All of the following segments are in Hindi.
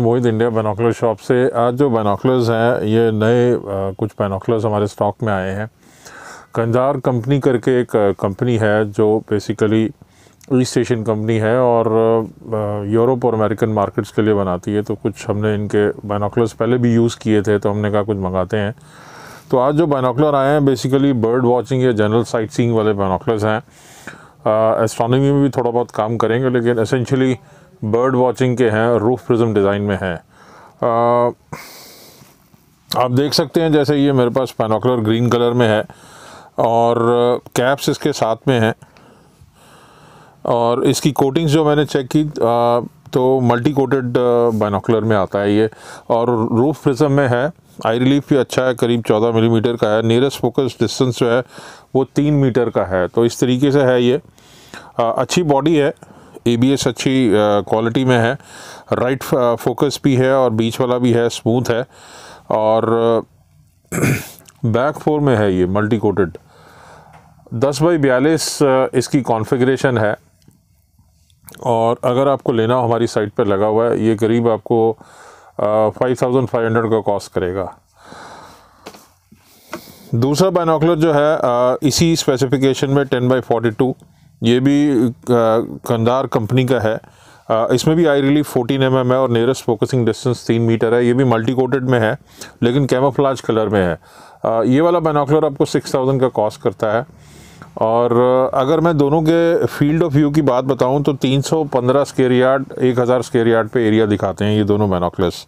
मैं मोहित इंडिया बैनोकुलर शॉप से आज जो बैनोकुलर्स हैं ये नए कुछ बैनोकुलर्स हमारे स्टॉक में आए हैं कंजार कंपनी करके एक कंपनी है जो बेसिकली ईस्ट एशियन कंपनी है और यूरोप और अमेरिकन मार्केट्स के लिए बनाती है तो कुछ हमने इनके बैनोकुलर्स पहले भी यूज़ किए थे तो हमने कहा कुछ मंगाते हैं तो आज जो बैनोकुलर आए हैं बेसिकली बर्ड वॉचिंग या जनरल साइट सींग वाले बैनोकुलर्स हैं एस्ट्रोनॉमी में भी थोड़ा बहुत काम करेंगे लेकिन एसेंशली बर्ड वॉचिंग के हैं रूफ प्रिज्म डिज़ाइन में हैं आप देख सकते हैं जैसे ये मेरे पास पैनोकुलर ग्रीन कलर में है और कैप्स इसके साथ में हैं और इसकी कोटिंग्स जो मैंने चेक की आ, तो मल्टी कोटेड बाइनोकुलर में आता है ये और रूफ प्रिज्म में है आई रिलीफ भी अच्छा है करीब 14 मिलीमीटर mm का है नियरेस्ट फोकस डिस्टेंस जो है वो तीन मीटर का है तो इस तरीके से है ये आ, अच्छी बॉडी है एबीएस अच्छी क्वालिटी में है राइट फोकस भी है और बीच वाला भी है स्मूथ है और बैक फोर में है ये मल्टी कोटेड दस बाई बयालीस इसकी कॉन्फ़िगरेशन है और अगर आपको लेना हो हमारी साइट पर लगा हुआ है ये करीब आपको फाइव थाउजेंड फाइव हंड्रेड का कॉस्ट करेगा दूसरा बाइनोकुलर जो है इसी स्पेसिफिकेशन में टेन बाई फोर्टी टू ये भी कंदार कंपनी का है इसमें भी eye relief fourteen M mm है और नियरेस्ट फोकसिंग डिस्टेंस तीन मीटर है ये भी मल्टी कोटेड में है लेकिन कैमोफ्लाज कलर में है ये वाला बेनोकुलर आपको सिक्स थाउजेंड का कॉस्ट करता है और अगर मैं दोनों के फील्ड ऑफ व्यू की बात बताऊं तो 315 स्केयर यार्ड हज़ार स्केयर यार्ड पे एरिया दिखाते हैं ये दोनों बेनोकुलर्स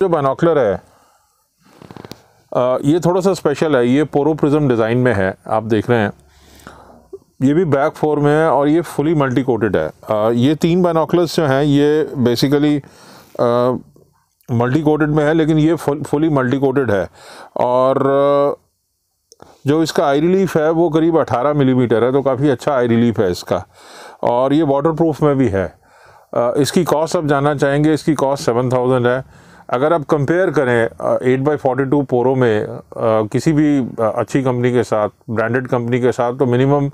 जो बेनोकुलर है ये थोड़ा सा स्पेशल है ये प्रिज्म डिज़ाइन में है आप देख रहे हैं ये भी बैक फोर में है और ये फुली मल्टी कोटेड है आ, ये तीन बैनोकलर्स जो हैं ये बेसिकली मल्टी कोटेड में है लेकिन ये फुली मल्टी कोटेड है और जो इसका आई रिलीफ है वो करीब 18 मिलीमीटर है तो काफ़ी अच्छा आई रिलीफ है इसका और ये वाटर प्रूफ में भी है इसकी कॉस्ट आप जानना चाहेंगे इसकी कॉस्ट सेवन थाउजेंड है अगर आप कंपेयर करें eight by forty two porro में आ, किसी भी अच्छी कंपनी के साथ ब्रांडेड कंपनी के साथ तो मिनिमम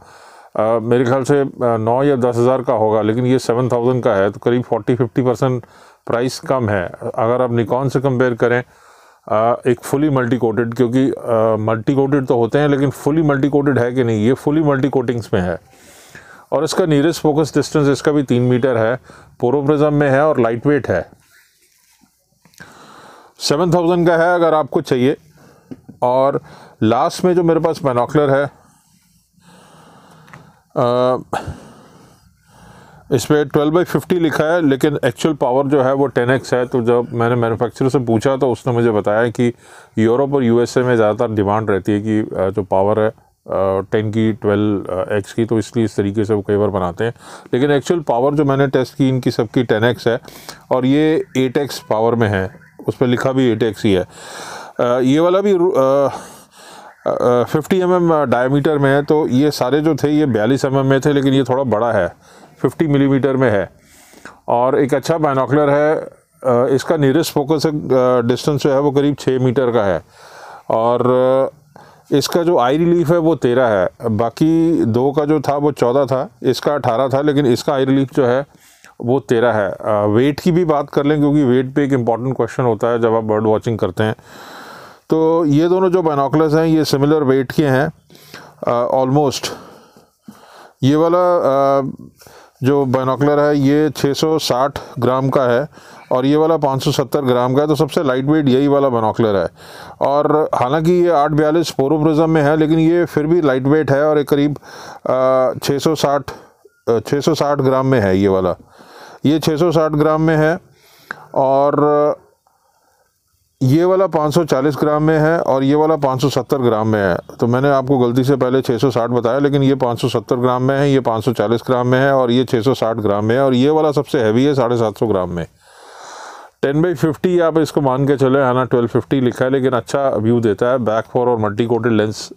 मेरे ख्याल से नौ या दस हज़ार का होगा लेकिन ये सेवन थाउजेंड का है तो करीब फोर्टी फिफ्टी परसेंट प्राइस कम है अगर आप निकॉन से कंपेयर करें आ, एक फुली मल्टी कोटेड क्योंकि मल्टी कोटेड तो होते हैं लेकिन फुली मल्टी कोटेड है कि नहीं ये फुली मल्टी कोटिंग्स में है और इसका नीरेस्ट फोकस डिस्टेंस इसका भी तीन मीटर है पोरोप्रिज्म में है और लाइट वेट है सेवन थाउजेंड का है अगर आपको चाहिए और लास्ट में जो मेरे पास मैनोकलर है इस पर ट्वेल्व बाई फिफ्टी लिखा है लेकिन एक्चुअल पावर जो है वो टेन एक्स है तो जब मैंने मैन्युफैक्चरर से पूछा तो उसने मुझे बताया कि यूरोप और यूएसए में ज़्यादातर डिमांड रहती है कि जो पावर है टेन की ट्वेल्व एक्स की तो इसलिए इस तरीके से वो कई बार बनाते हैं लेकिन एक्चुअल पावर जो मैंने टेस्ट की इनकी सबकी टेन एक्स है और ये एट एक्स पावर में है उस पर लिखा भी ए टैक्सी ही है आ, ये वाला भी फिफ्टी एम एम डायमीटर में है तो ये सारे जो थे ये बयालीस एम mm में थे लेकिन ये थोड़ा बड़ा है फिफ्टी मिलीमीटर में है और एक अच्छा बाइनोकुलर है इसका नियरेस्ट फोकस डिस्टेंस जो है वो करीब छः मीटर का है और इसका जो आई रिलीफ है वो तेरह है बाकी दो का जो था वो चौदह था इसका अठारह था लेकिन इसका आई रिलीफ जो है वो तेरह है वेट की भी बात कर लें क्योंकि वेट पे एक इम्पॉर्टेंट क्वेश्चन होता है जब आप बर्ड वॉचिंग करते हैं तो ये दोनों जो बैनोकलर्स हैं ये सिमिलर वेट के हैं ऑलमोस्ट ये वाला आ, जो बैनोकलर है ये 660 ग्राम का है और ये वाला 570 ग्राम का है तो सबसे लाइट वेट यही वाला बैनोकलर है और हालांकि ये आठ बयालीस पोरोप्रिज़म में है लेकिन ये फिर भी लाइट वेट है और ये करीब 660 660 ग्राम में है ये वाला ये 660 ग्राम में है और ये वाला 540 ग्राम में है और ये वाला 570 ग्राम में है तो मैंने आपको गलती से पहले 660 बताया लेकिन ये 570 ग्राम में है ये 540 ग्राम में है और ये 660 ग्राम में है और ये वाला सबसे हैवी है साढ़े सात सौ ग्राम में टेन बाई फिफ्टी आप इसको मान के चले है ना ट्वेल्व फिफ्टी लिखा है लेकिन अच्छा व्यू देता है बैक फोर और मल्टी कोटेड लेंस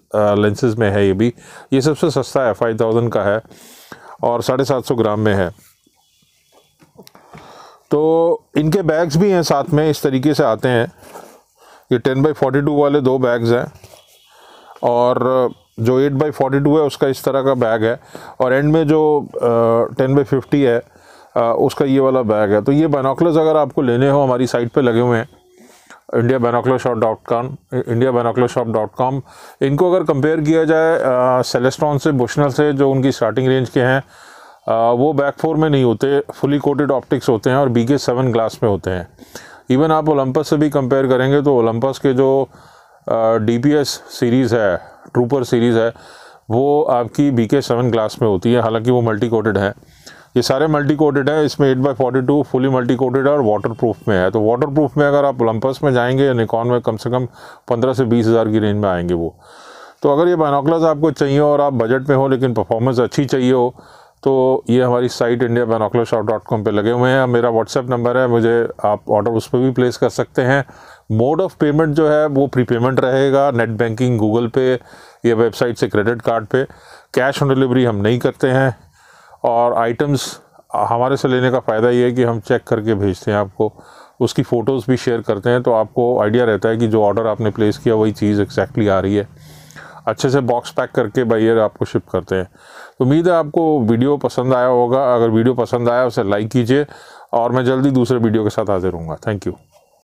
लेंसेज में है ये भी ये सबसे सस्ता है फाइव थाउजेंड का है और साढ़े सात सौ ग्राम में है तो इनके बैग्स भी हैं साथ में इस तरीके से आते हैं ये टेन बाई फोर्टी टू वाले दो बैग्स हैं और जो एट बाई फोर्टी टू है उसका इस तरह का बैग है और एंड में जो टेन बाई फिफ्टी है आ, उसका ये वाला बैग है तो ये बैनोकलर्स अगर आपको लेने हो हमारी साइट पे लगे हुए हैं India binocular shop dot com India binocular shop dot com इनको अगर कंपेयर किया जाए सेलेस्ट्रॉन से बुशनल से जो उनकी स्टार्टिंग रेंज के हैं वो बैक फोर में नहीं होते फुली कोटेड ऑप्टिक्स होते हैं और बी के सेवन ग्लास में होते हैं इवन आप ओलंपस से भी कंपेयर करेंगे तो ओलंपस के जो डी पी एस सीरीज़ है ट्रूपर सीरीज़ है वो आपकी बी के सेवन ग्लास में होती है हालांकि वो मल्टी कोटेड है ये सारे मल्टी कोटेड है इसमें eight by forty two fully multi coated है और वाटर प्रूफ में है तो वाटर प्रूफ में अगर आप ओलंपस में जाएंगे या निकॉन में कम से कम पंद्रह से बीस हज़ार की रेंज में आएंगे वो तो अगर ये बाइनोकलर्स आपको चाहिए और आप बजट में हो लेकिन परफॉर्मेंस अच्छी चाहिए हो तो ये हमारी site India binocular shop dot com पर लगे हुए हैं मेरा व्हाट्सएप नंबर है मुझे आप ऑर्डर उस पर भी प्लेस कर सकते हैं मोड ऑफ पेमेंट जो है वो प्री पेमेंट रहेगा नेट बैंकिंग गूगल पे या वेबसाइट से क्रेडिट कार्ड पे कैश ऑन डिलीवरी हम नहीं करते हैं और आइटम्स हमारे से लेने का फ़ायदा ये है कि हम चेक करके भेजते हैं आपको उसकी फ़ोटोज़ भी शेयर करते हैं तो आपको आइडिया रहता है कि जो ऑर्डर आपने प्लेस किया वही चीज़ एक्जैक्टली आ रही है अच्छे से बॉक्स पैक करके बाइयर आपको शिप करते हैं तो उम्मीद है आपको वीडियो पसंद आया होगा अगर वीडियो पसंद आया उसे लाइक कीजिए और मैं जल्दी दूसरे वीडियो के साथ हाजिर हूँ थैंक यू